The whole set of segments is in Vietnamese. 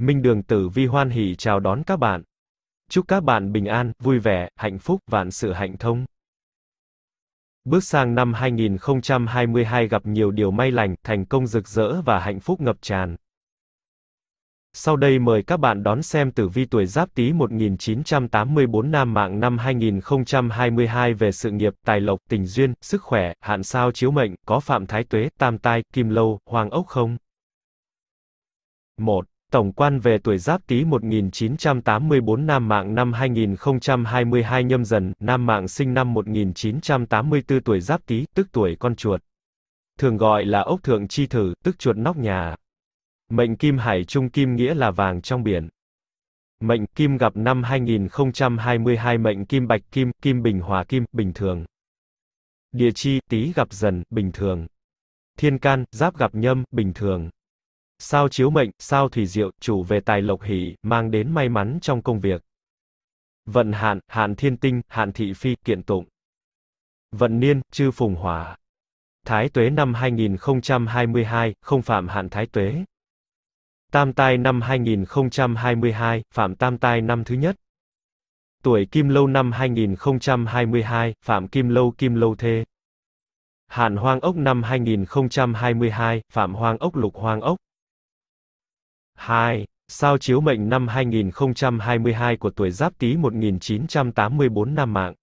Minh Đường Tử Vi hoan hỷ chào đón các bạn. Chúc các bạn bình an, vui vẻ, hạnh phúc, vạn sự hạnh thông. Bước sang năm 2022 gặp nhiều điều may lành, thành công rực rỡ và hạnh phúc ngập tràn. Sau đây mời các bạn đón xem tử vi tuổi Giáp Tý 1984 Nam mạng năm 2022 về sự nghiệp, tài lộc, tình duyên, sức khỏe, hạn sao chiếu mệnh, có phạm thái tuế, tam tai, kim lâu, hoàng ốc không? 1. Tổng quan về tuổi Giáp Tý 1984 Nam mạng năm 2022 nhâm dần, Nam mạng sinh năm 1984 tuổi Giáp Tý, tức tuổi con chuột. Thường gọi là ốc thượng chi thử, tức chuột nóc nhà. Mệnh kim hải trung kim nghĩa là vàng trong biển. Mệnh kim gặp năm 2022 mệnh kim bạch kim, kim bình hòa kim, bình thường. Địa chi, tý gặp dần, bình thường. Thiên can, giáp gặp nhâm, bình thường. Sao chiếu mệnh, sao thủy diệu, chủ về tài lộc hỷ, mang đến may mắn trong công việc. Vận hạn, hạn thiên tinh, hạn thị phi, kiện tụng. Vận niên, chư phùng hỏa. Thái tuế năm 2022, không phạm hạn thái tuế. Tam tai năm 2022, phạm tam tai năm thứ nhất. Tuổi kim lâu năm 2022, phạm kim lâu kim lâu thê. Hạn hoang ốc năm 2022, phạm hoang ốc lục hoang ốc. 2. Sao chiếu mệnh năm 2022 của tuổi Giáp Tý 1984 năm mạng.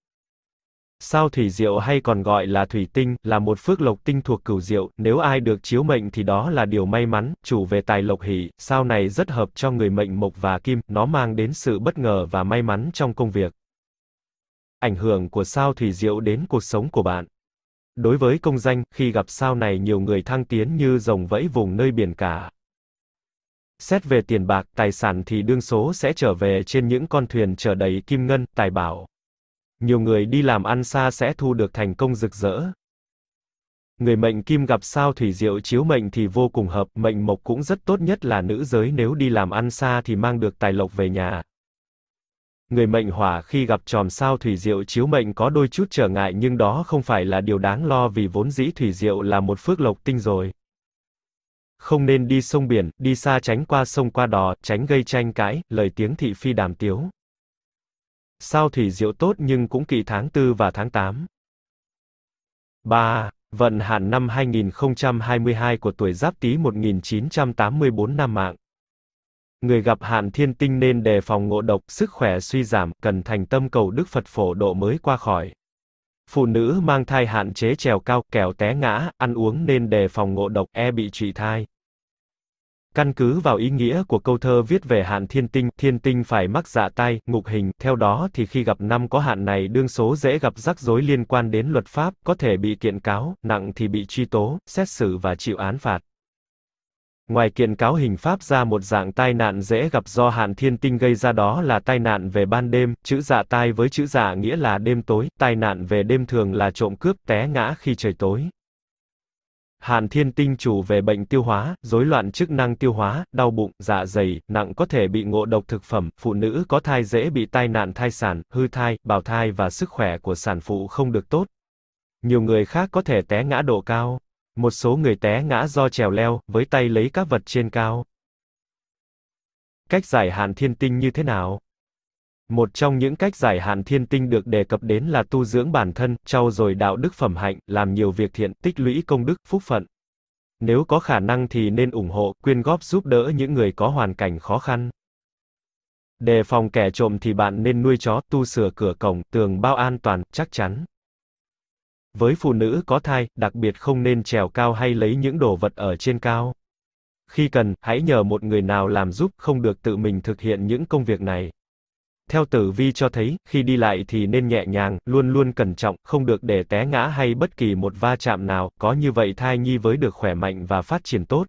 Sao thủy diệu hay còn gọi là thủy tinh, là một phước lộc tinh thuộc cửu diệu, nếu ai được chiếu mệnh thì đó là điều may mắn, chủ về tài lộc hỷ, sao này rất hợp cho người mệnh mộc và kim, nó mang đến sự bất ngờ và may mắn trong công việc. Ảnh hưởng của sao thủy diệu đến cuộc sống của bạn. Đối với công danh, khi gặp sao này nhiều người thăng tiến như rồng vẫy vùng nơi biển cả, xét về tiền bạc, tài sản thì đương số sẽ trở về trên những con thuyền chở đầy kim ngân, tài bảo. Nhiều người đi làm ăn xa sẽ thu được thành công rực rỡ. Người mệnh kim gặp sao thủy diệu chiếu mệnh thì vô cùng hợp, mệnh mộc cũng rất tốt nhất là nữ giới nếu đi làm ăn xa thì mang được tài lộc về nhà. Người mệnh hỏa khi gặp tròm sao thủy diệu chiếu mệnh có đôi chút trở ngại nhưng đó không phải là điều đáng lo vì vốn dĩ thủy diệu là một phước lộc tinh rồi không nên đi sông biển, đi xa tránh qua sông qua đò, tránh gây tranh cãi, lời tiếng thị phi đàm tiếu. Sao thủy diệu tốt nhưng cũng kỵ tháng 4 và tháng 8. 3. Vận hạn năm 2022 của tuổi Giáp Tý 1984 năm mạng. Người gặp hạn thiên tinh nên đề phòng ngộ độc, sức khỏe suy giảm, cần thành tâm cầu Đức Phật phổ độ mới qua khỏi. Phụ nữ mang thai hạn chế trèo cao, kẻo té ngã, ăn uống nên đề phòng ngộ độc e bị trị thai. Căn cứ vào ý nghĩa của câu thơ viết về hạn thiên tinh, thiên tinh phải mắc dạ tai, ngục hình, theo đó thì khi gặp năm có hạn này đương số dễ gặp rắc rối liên quan đến luật pháp, có thể bị kiện cáo, nặng thì bị truy tố, xét xử và chịu án phạt. Ngoài kiện cáo hình pháp ra một dạng tai nạn dễ gặp do hạn thiên tinh gây ra đó là tai nạn về ban đêm, chữ dạ tai với chữ dạ nghĩa là đêm tối, tai nạn về đêm thường là trộm cướp té ngã khi trời tối. hạn thiên tinh chủ về bệnh tiêu hóa, rối loạn chức năng tiêu hóa, đau bụng, dạ dày, nặng có thể bị ngộ độc thực phẩm, phụ nữ có thai dễ bị tai nạn thai sản, hư thai, bào thai và sức khỏe của sản phụ không được tốt. Nhiều người khác có thể té ngã độ cao. Một số người té ngã do trèo leo, với tay lấy các vật trên cao. Cách giải hạn thiên tinh như thế nào? Một trong những cách giải hạn thiên tinh được đề cập đến là tu dưỡng bản thân, trau dồi đạo đức phẩm hạnh, làm nhiều việc thiện, tích lũy công đức, phúc phận. Nếu có khả năng thì nên ủng hộ, quyên góp giúp đỡ những người có hoàn cảnh khó khăn. Đề phòng kẻ trộm thì bạn nên nuôi chó, tu sửa cửa cổng, tường bao an toàn, chắc chắn. Với phụ nữ có thai, đặc biệt không nên trèo cao hay lấy những đồ vật ở trên cao. Khi cần, hãy nhờ một người nào làm giúp, không được tự mình thực hiện những công việc này. Theo tử vi cho thấy, khi đi lại thì nên nhẹ nhàng, luôn luôn cẩn trọng, không được để té ngã hay bất kỳ một va chạm nào, có như vậy thai nhi với được khỏe mạnh và phát triển tốt.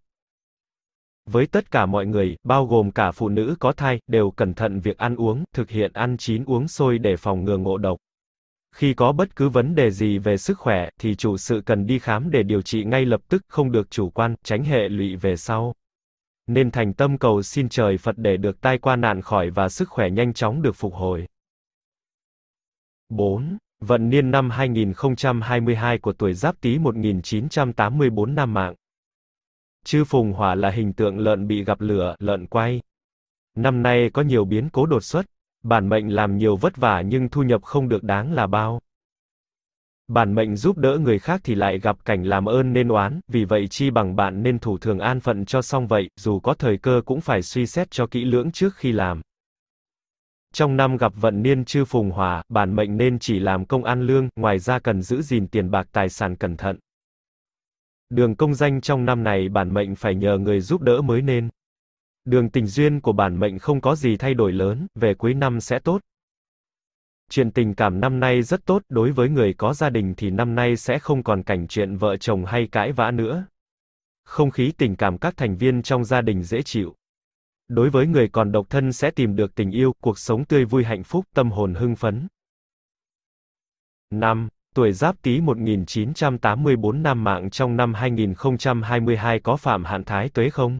Với tất cả mọi người, bao gồm cả phụ nữ có thai, đều cẩn thận việc ăn uống, thực hiện ăn chín uống sôi để phòng ngừa ngộ độc. Khi có bất cứ vấn đề gì về sức khỏe, thì chủ sự cần đi khám để điều trị ngay lập tức, không được chủ quan, tránh hệ lụy về sau. Nên thành tâm cầu xin trời Phật để được tai qua nạn khỏi và sức khỏe nhanh chóng được phục hồi. 4. Vận niên năm 2022 của tuổi Giáp Tý 1984 năm mạng. Chư Phùng Hỏa là hình tượng lợn bị gặp lửa, lợn quay. Năm nay có nhiều biến cố đột xuất, Bản mệnh làm nhiều vất vả nhưng thu nhập không được đáng là bao. Bản mệnh giúp đỡ người khác thì lại gặp cảnh làm ơn nên oán, vì vậy chi bằng bạn nên thủ thường an phận cho xong vậy, dù có thời cơ cũng phải suy xét cho kỹ lưỡng trước khi làm. Trong năm gặp vận niên chư phùng hòa, bản mệnh nên chỉ làm công ăn lương, ngoài ra cần giữ gìn tiền bạc tài sản cẩn thận. Đường công danh trong năm này bản mệnh phải nhờ người giúp đỡ mới nên. Đường tình duyên của bản mệnh không có gì thay đổi lớn, về cuối năm sẽ tốt. Chuyện tình cảm năm nay rất tốt, đối với người có gia đình thì năm nay sẽ không còn cảnh chuyện vợ chồng hay cãi vã nữa. Không khí tình cảm các thành viên trong gia đình dễ chịu. Đối với người còn độc thân sẽ tìm được tình yêu, cuộc sống tươi vui hạnh phúc, tâm hồn hưng phấn. 5. Tuổi Giáp Tý 1984 nam mạng trong năm 2022 có phạm hạn thái tuế không?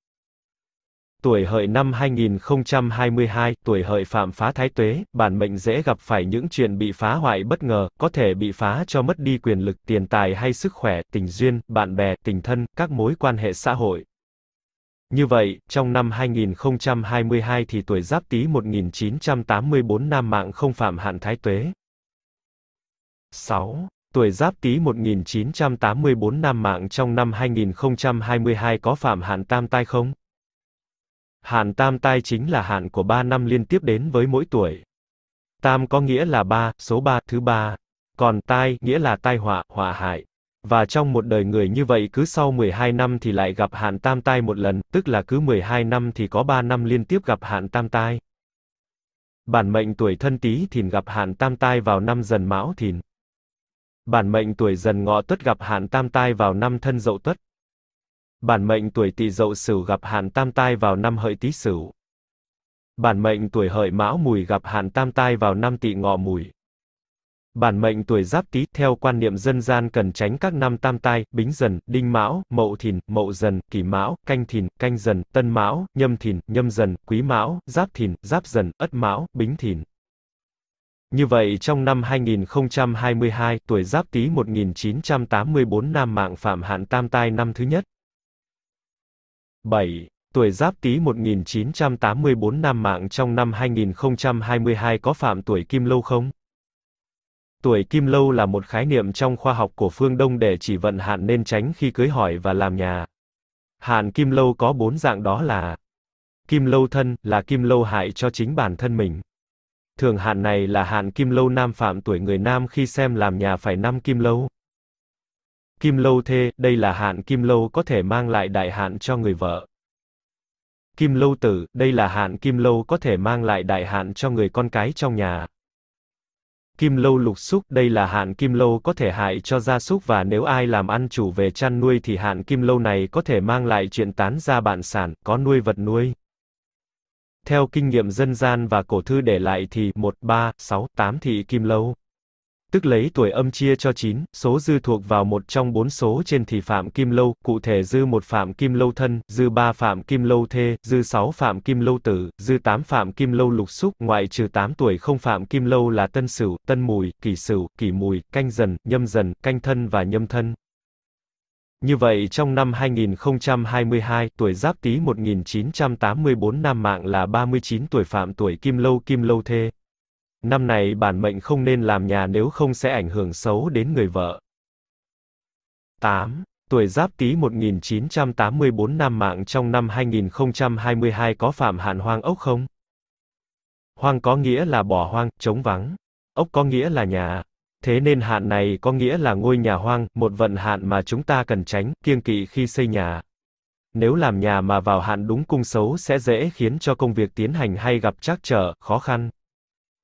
tuổi hợi năm 2022, tuổi hợi phạm phá thái tuế, bản mệnh dễ gặp phải những chuyện bị phá hoại bất ngờ, có thể bị phá cho mất đi quyền lực, tiền tài hay sức khỏe, tình duyên, bạn bè, tình thân, các mối quan hệ xã hội. Như vậy, trong năm 2022 thì tuổi Giáp Tý 1984 nam mạng không phạm hạn thái tuế. 6. Tuổi Giáp Tý 1984 nam mạng trong năm 2022 có phạm hạn tam tai không? Hạn tam tai chính là hạn của 3 năm liên tiếp đến với mỗi tuổi. Tam có nghĩa là 3, số 3, thứ 3. Còn tai nghĩa là tai họa, họa hại. Và trong một đời người như vậy cứ sau 12 năm thì lại gặp hạn tam tai một lần, tức là cứ 12 năm thì có 3 năm liên tiếp gặp hạn tam tai. Bản mệnh tuổi thân tý thìn gặp hạn tam tai vào năm dần mão thìn. Bản mệnh tuổi dần ngọ tuất gặp hạn tam tai vào năm thân dậu tuất. Bản mệnh tuổi Tỵ Dậu Sửu gặp hạn tam tai vào năm Hợi Tý Sửu. Bản mệnh tuổi Hợi Mão Mùi gặp hạn tam tai vào năm Tỵ Ngọ Mùi. Bản mệnh tuổi Giáp Tý theo quan niệm dân gian cần tránh các năm tam tai, Bính Dần, Đinh Mão, Mậu Thìn, Mậu Dần, Kỷ Mão, Canh Thìn, Canh Dần, Tân Mão, Nhâm Thìn, Nhâm Dần, Quý Mão, Giáp Thìn, Giáp Dần, Ất Mão, Bính Thìn. Như vậy trong năm 2022, tuổi Giáp Tý 1984 nam mạng phạm hạn tam tai năm thứ nhất. 7. Tuổi Giáp Tý 1984 nam mạng trong năm 2022 có phạm tuổi Kim Lâu không? Tuổi Kim Lâu là một khái niệm trong khoa học của phương Đông để chỉ vận hạn nên tránh khi cưới hỏi và làm nhà. Hạn Kim Lâu có bốn dạng đó là Kim Lâu thân là Kim Lâu hại cho chính bản thân mình. Thường hạn này là hạn Kim Lâu nam phạm tuổi người nam khi xem làm nhà phải năm Kim Lâu. Kim lâu thê, đây là hạn kim lâu có thể mang lại đại hạn cho người vợ. Kim lâu tử, đây là hạn kim lâu có thể mang lại đại hạn cho người con cái trong nhà. Kim lâu lục xúc, đây là hạn kim lâu có thể hại cho gia súc và nếu ai làm ăn chủ về chăn nuôi thì hạn kim lâu này có thể mang lại chuyện tán gia bạn sản, có nuôi vật nuôi. Theo kinh nghiệm dân gian và cổ thư để lại thì 1, 3, 6, 8 thị kim lâu tức lấy tuổi âm chia cho 9, số dư thuộc vào một trong bốn số trên thì phạm kim lâu, cụ thể dư một phạm kim lâu thân, dư ba phạm kim lâu thê, dư 6 phạm kim lâu tử, dư 8 phạm kim lâu lục xúc, ngoại trừ 8 tuổi không phạm kim lâu là tân sửu, tân mùi, kỷ sửu, kỷ mùi, canh dần, nhâm dần, canh thân và nhâm thân. Như vậy trong năm 2022, tuổi Giáp Tý 1984 nam mạng là 39 tuổi phạm tuổi Kim Lâu Kim Lâu Thê. Năm này bản mệnh không nên làm nhà nếu không sẽ ảnh hưởng xấu đến người vợ. 8. Tuổi Giáp Tý 1984 nam mạng trong năm 2022 có phạm hạn hoang ốc không? Hoang có nghĩa là bỏ hoang, trống vắng. Ốc có nghĩa là nhà. Thế nên hạn này có nghĩa là ngôi nhà hoang, một vận hạn mà chúng ta cần tránh, kiêng kỵ khi xây nhà. Nếu làm nhà mà vào hạn đúng cung xấu sẽ dễ khiến cho công việc tiến hành hay gặp trắc trở, khó khăn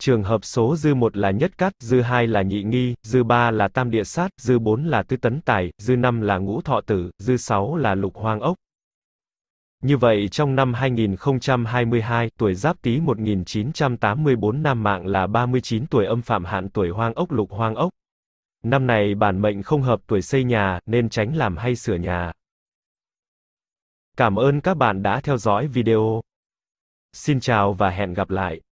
Trường hợp số dư 1 là nhất cát, dư 2 là nhị nghi, dư 3 là tam địa sát, dư 4 là tứ tấn tài, dư 5 là ngũ thọ tử, dư 6 là lục hoang ốc. Như vậy trong năm 2022, tuổi Giáp Tý 1984 nam mạng là 39 tuổi âm phạm hạn tuổi hoang ốc lục hoang ốc. Năm này bản mệnh không hợp tuổi xây nhà, nên tránh làm hay sửa nhà. Cảm ơn các bạn đã theo dõi video. Xin chào và hẹn gặp lại.